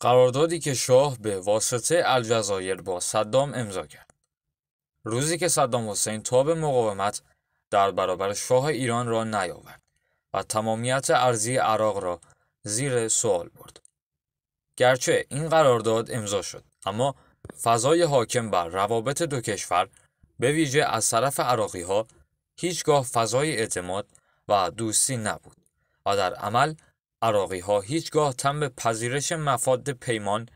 قراردادی که شاه به واسطه الجزایر با صدام امضا کرد. روزی که صدام حسین تاب مقاومت در برابر شاه ایران را نیاورد و تمامیت ارزی عراق را زیر سوال برد. گرچه این قرارداد امضا شد اما فضای حاکم بر روابط دو کشور به ویژه از طرف عراقی ها هیچگاه فضای اعتماد و دوستی نبود و در عمل عراقی ها هیچگاه تن به پذیرش مفاد پیمان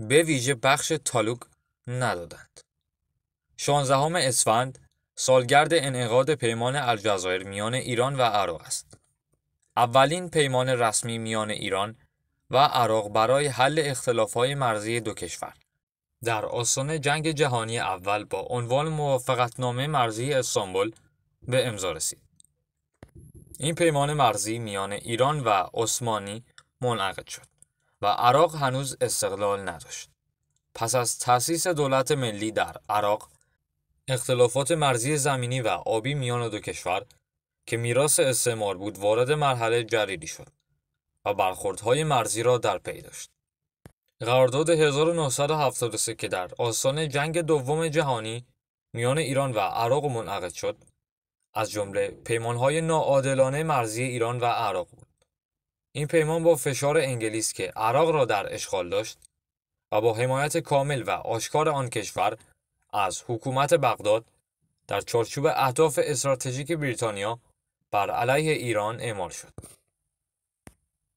به ویژه بخش تالوک ندادند. 16 اسفند سالگرد انعقاد پیمان الجزایر میان ایران و عراق است. اولین پیمان رسمی میان ایران و عراق برای حل اختلافهای مرزی دو کشور. در آسان جنگ جهانی اول با عنوان موافقتنامه مرزی استانبول به امضا رسید. این پیمان مرزی میان ایران و عثمانی منعقد شد و عراق هنوز استقلال نداشت. پس از تأسیس دولت ملی در عراق اختلافات مرزی زمینی و آبی میان دو کشور که میراث استعمار بود وارد مرحله جریری شد و برخوردهای مرزی را در پی داشت. قرارداد 1973 که در آسان جنگ دوم جهانی میان ایران و عراق منعقد شد از جمله پیمانهای ناعادلانه مرزی ایران و عراق بود. این پیمان با فشار انگلیس که عراق را در اشغال داشت و با حمایت کامل و آشکار آن کشور از حکومت بغداد در چارچوب اهداف استراتژیک بریتانیا بر علیه ایران اعمال شد.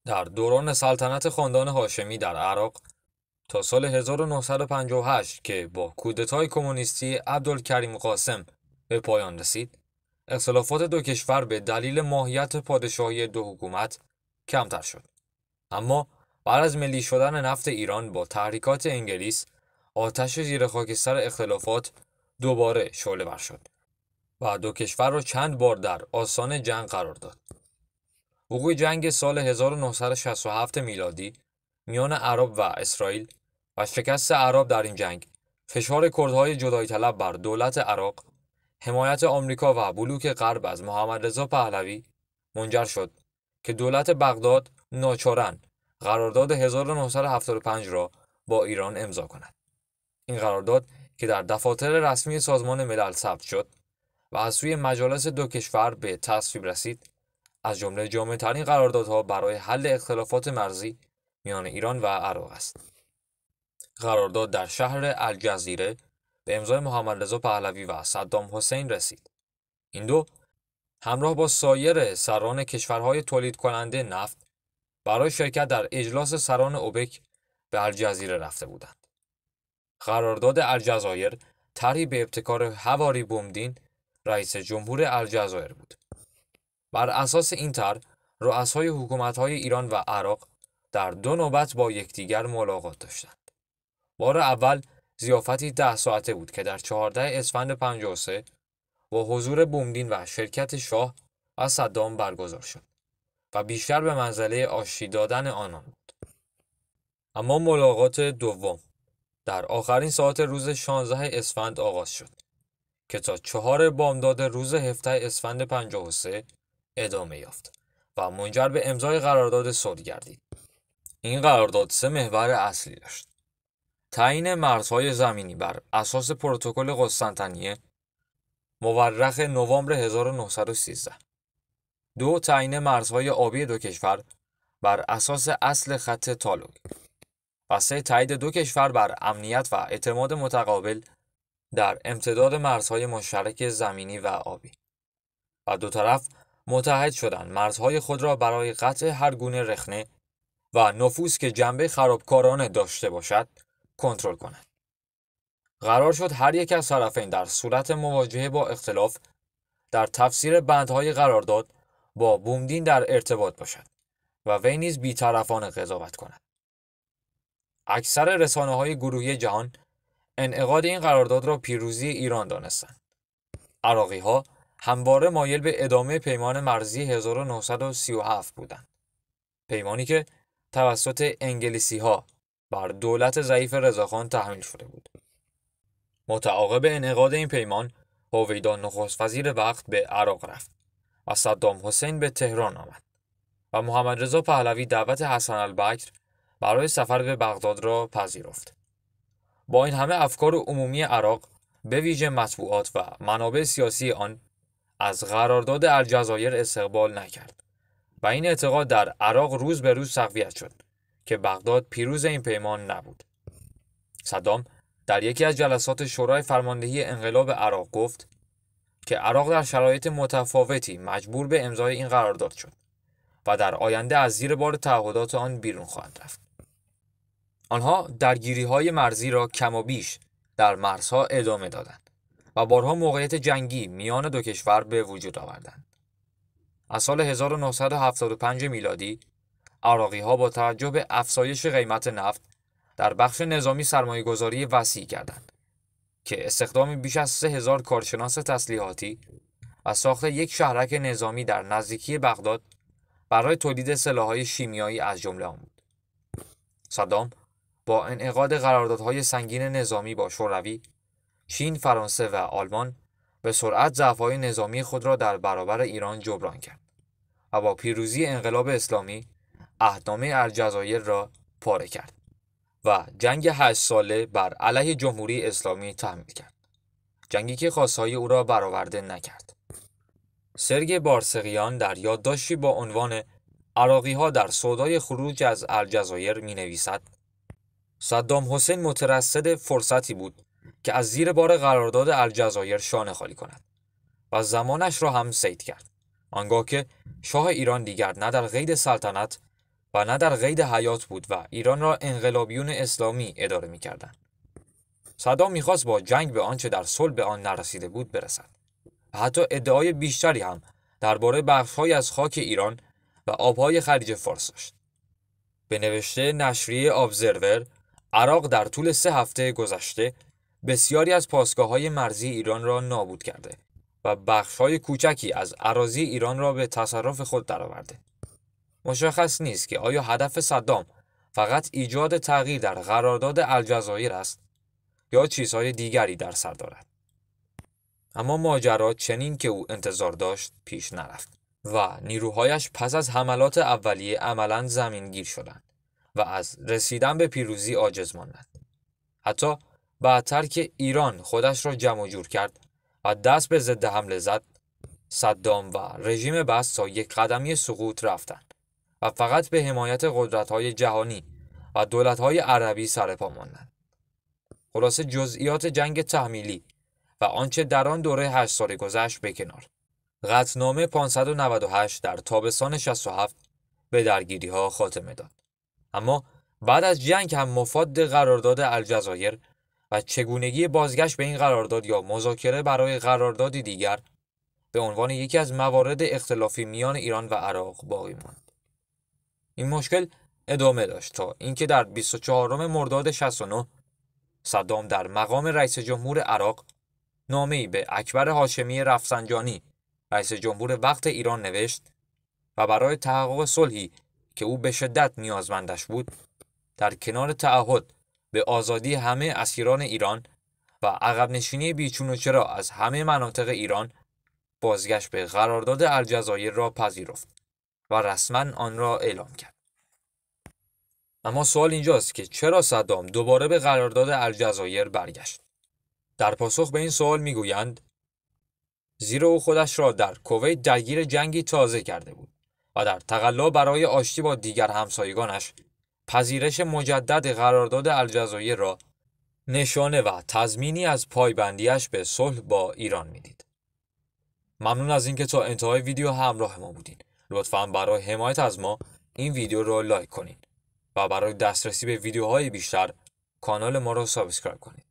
در دوران سلطنت خاندان هاشمی در عراق تا سال 1958 که با کودتای کمونیستی عبدالکریم قاسم به پایان رسید اختلافات دو کشور به دلیل ماهیت پادشاهی دو حکومت کمتر شد. اما بعد از ملی شدن نفت ایران با تحریکات انگلیس آتش زیر خاکستر اختلافات دوباره شعله بر شد و دو کشور را چند بار در آسان جنگ قرار داد. وقوع جنگ سال 1967 میلادی میان عرب و اسرائیل و شکست عرب در این جنگ فشار کردهای جدای طلب بر دولت عراق حمایت آمریکا و بلوک غرب از محمد رضا پهلوی منجر شد که دولت بغداد ناچارن قرارداد 1975 را با ایران امضا کند. این قرارداد که در دفاتر رسمی سازمان ملل ثبت شد و از سوی مجالس دو کشور به تصویب رسید از جمله جامع ترین قراردادها برای حل اختلافات مرزی میان ایران و عراق است. قرارداد در شهر الجزیره به امضای محمد رضا پهلوی و صدام حسین رسید. این دو همراه با سایر سران کشورهای تولید کننده نفت برای شرکت در اجلاس سران اوبک به الجزیره رفته بودند. قرارداد الجزایر طرحی به ابتکار هواری بومدین رئیس جمهور الجزایر بود. بر اساس این طرح رؤسای حکومت‌های ایران و عراق در دو نوبت با یکدیگر ملاقات داشتند. بار اول زیافتی ده ساعته بود که در 14 اسفند 53 با حضور بومدین و شرکت شاه و صدام برگزار شد و بیشتر به منزله آشی دادن آنان بود. اما ملاقات دوم در آخرین ساعت روز 16 اسفند آغاز شد که تا چهار بامداد روز 17 اسفند 53 ادامه یافت و منجر به امضای قرارداد صلح گردید. این قرارداد سه محور اصلی داشت. تعیین مرزهای زمینی بر اساس پروتکل قسطنطنیه مورخ نوامبر 1913 دو تعیین مرزهای آبی دو کشور بر اساس اصل خط تالوگ و سه تایید دو کشور بر امنیت و اعتماد متقابل در امتداد مرزهای مشترک زمینی و آبی و دو طرف متحد شدند مرزهای خود را برای قطع هر گونه رخنه و نفوذ که جنبه خرابکارانه داشته باشد کنترل کنند. قرار شد هر یک از طرفین در صورت مواجهه با اختلاف در تفسیر بندهای قرارداد با بومدین در ارتباط باشد و وی نیز بیطرفانه قضاوت کند. اکثر رسانه های گروهی جهان انعقاد این قرارداد را پیروزی ایران دانستند. عراقی ها همواره مایل به ادامه پیمان مرزی 1937 بودند. پیمانی که توسط انگلیسی ها بر دولت ضعیف رضاخان تحمیل شده بود متعاقب انعقاد این پیمان هویدا نخست وزیر وقت به عراق رفت و صدام حسین به تهران آمد و محمد رضا پهلوی دعوت حسن البکر برای سفر به بغداد را پذیرفت با این همه افکار عمومی عراق به ویژه مطبوعات و منابع سیاسی آن از قرارداد الجزایر استقبال نکرد و این اعتقاد در عراق روز به روز تقویت شد که بغداد پیروز این پیمان نبود. صدام در یکی از جلسات شورای فرماندهی انقلاب عراق گفت که عراق در شرایط متفاوتی مجبور به امضای این قرارداد شد و در آینده از زیر بار تعهدات آن بیرون خواهند رفت. آنها درگیری های مرزی را کم و بیش در مرزها ادامه دادند و بارها موقعیت جنگی میان دو کشور به وجود آوردند. از سال 1975 میلادی عراقی ها با توجه به افزایش قیمت نفت در بخش نظامی سرمایه گذاری وسیع کردند که استخدام بیش از 3000 کارشناس تسلیحاتی و ساخت یک شهرک نظامی در نزدیکی بغداد برای تولید سلاحهای شیمیایی از جمله آن بود. صدام با انعقاد قراردادهای سنگین نظامی با شوروی، چین، فرانسه و آلمان به سرعت ضعف‌های نظامی خود را در برابر ایران جبران کرد و با پیروزی انقلاب اسلامی اهدامه الجزایر را پاره کرد و جنگ هشت ساله بر علیه جمهوری اسلامی تحمیل کرد. جنگی که خواستهای او را برآورده نکرد. سرگ بارسقیان در یادداشتی با عنوان عراقی ها در صدای خروج از الجزایر می نویسد صدام حسین مترصد فرصتی بود که از زیر بار قرارداد الجزایر شانه خالی کند و زمانش را هم سید کرد آنگاه که شاه ایران دیگر نه در قید سلطنت و نه در غید حیات بود و ایران را انقلابیون اسلامی اداره میکردند. صدام میخواست با جنگ به آنچه در صلح به آن نرسیده بود برسد و حتی ادعای بیشتری هم درباره بخشهایی از خاک ایران و آبهای خلیج فارس داشت. به نوشته نشریه آبزرور، عراق در طول سه هفته گذشته بسیاری از پاسگاه های مرزی ایران را نابود کرده و بخش کوچکی از عراضی ایران را به تصرف خود درآورده. مشخص نیست که آیا هدف صدام فقط ایجاد تغییر در قرارداد الجزایر است یا چیزهای دیگری در سر دارد اما ماجرا چنین که او انتظار داشت پیش نرفت و نیروهایش پس از حملات اولیه عملا زمینگیر شدند و از رسیدن به پیروزی عاجز ماندند حتی بعدتر که ایران خودش را جمع جور کرد و دست به ضد حمله زد صدام و رژیم بس تا یک قدمی سقوط رفتند و فقط به حمایت های جهانی و های عربی سرپا ماندند. خلاصه جزئیات جنگ تحمیلی و آنچه در آن دوره 8 سال گذشت بکنار. قطنامه 598 در تابستان 67 به درگیری ها خاتمه داد. اما بعد از جنگ هم مفاد قرارداد الجزایر و چگونگی بازگشت به این قرارداد یا مذاکره برای قراردادی دیگر به عنوان یکی از موارد اختلافی میان ایران و عراق باقی ماند. این مشکل ادامه داشت تا اینکه در 24 مرداد 69 صدام در مقام رئیس جمهور عراق نامه ای به اکبر هاشمی رفسنجانی رئیس جمهور وقت ایران نوشت و برای تحقق صلحی که او به شدت نیازمندش بود در کنار تعهد به آزادی همه اسیران ایران و عقب نشینی بیچون و چرا از همه مناطق ایران بازگشت به قرارداد الجزایر را پذیرفت و رسما آن را اعلام کرد. اما سوال اینجاست که چرا صدام دوباره به قرارداد الجزایر برگشت؟ در پاسخ به این سوال میگویند زیرا او خودش را در کویت درگیر جنگی تازه کرده بود و در تقلا برای آشتی با دیگر همسایگانش پذیرش مجدد قرارداد الجزایر را نشانه و تضمینی از پایبندیش به صلح با ایران میدید. ممنون از اینکه تا انتهای ویدیو همراه ما بودین. لطفا برای حمایت از ما این ویدیو رو لایک کنید و برای دسترسی به ویدیوهای بیشتر کانال ما رو سابسکرایب کنید